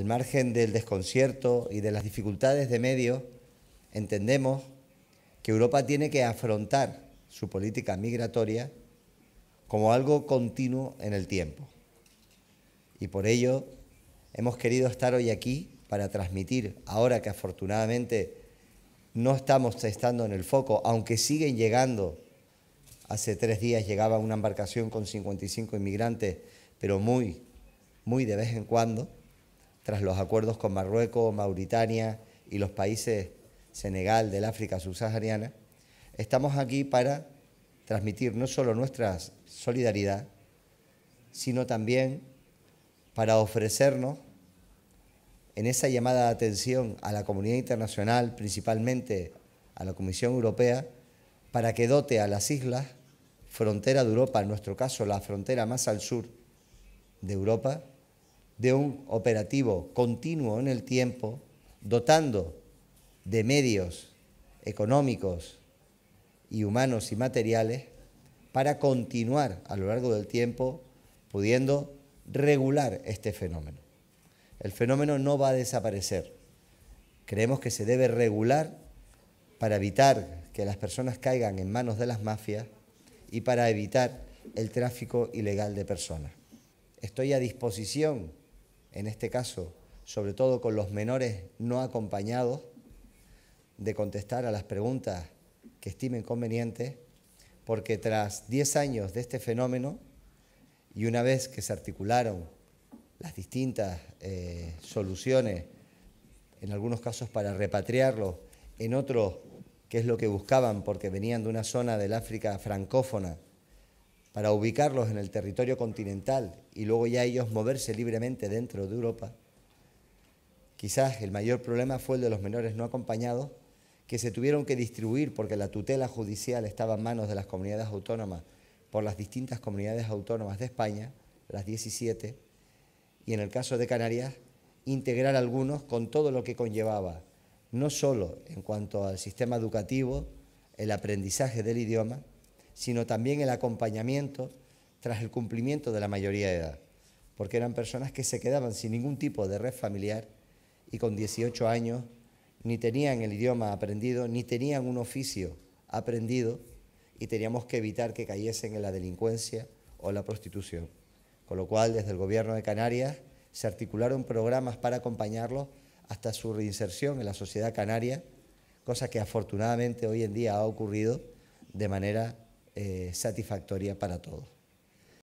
al margen del desconcierto y de las dificultades de medio entendemos que Europa tiene que afrontar su política migratoria como algo continuo en el tiempo. Y por ello hemos querido estar hoy aquí para transmitir, ahora que afortunadamente no estamos estando en el foco, aunque siguen llegando, hace tres días llegaba una embarcación con 55 inmigrantes, pero muy, muy de vez en cuando, tras los acuerdos con Marruecos, Mauritania y los países Senegal del África subsahariana, estamos aquí para transmitir no solo nuestra solidaridad, sino también para ofrecernos en esa llamada de atención a la comunidad internacional, principalmente a la Comisión Europea, para que dote a las islas, frontera de Europa, en nuestro caso la frontera más al sur de Europa, de un operativo continuo en el tiempo, dotando de medios económicos y humanos y materiales para continuar a lo largo del tiempo pudiendo regular este fenómeno. El fenómeno no va a desaparecer. Creemos que se debe regular para evitar que las personas caigan en manos de las mafias y para evitar el tráfico ilegal de personas. Estoy a disposición en este caso, sobre todo con los menores no acompañados, de contestar a las preguntas que estimen convenientes, porque tras 10 años de este fenómeno y una vez que se articularon las distintas eh, soluciones, en algunos casos para repatriarlos, en otros que es lo que buscaban porque venían de una zona del África francófona, para ubicarlos en el territorio continental y luego ya ellos moverse libremente dentro de Europa, quizás el mayor problema fue el de los menores no acompañados, que se tuvieron que distribuir porque la tutela judicial estaba en manos de las comunidades autónomas por las distintas comunidades autónomas de España, las 17, y en el caso de Canarias, integrar algunos con todo lo que conllevaba, no solo en cuanto al sistema educativo, el aprendizaje del idioma, sino también el acompañamiento tras el cumplimiento de la mayoría de edad, porque eran personas que se quedaban sin ningún tipo de red familiar y con 18 años ni tenían el idioma aprendido, ni tenían un oficio aprendido y teníamos que evitar que cayesen en la delincuencia o la prostitución. Con lo cual, desde el Gobierno de Canarias se articularon programas para acompañarlos hasta su reinserción en la sociedad canaria, cosa que afortunadamente hoy en día ha ocurrido de manera eh, satisfactoria para todos.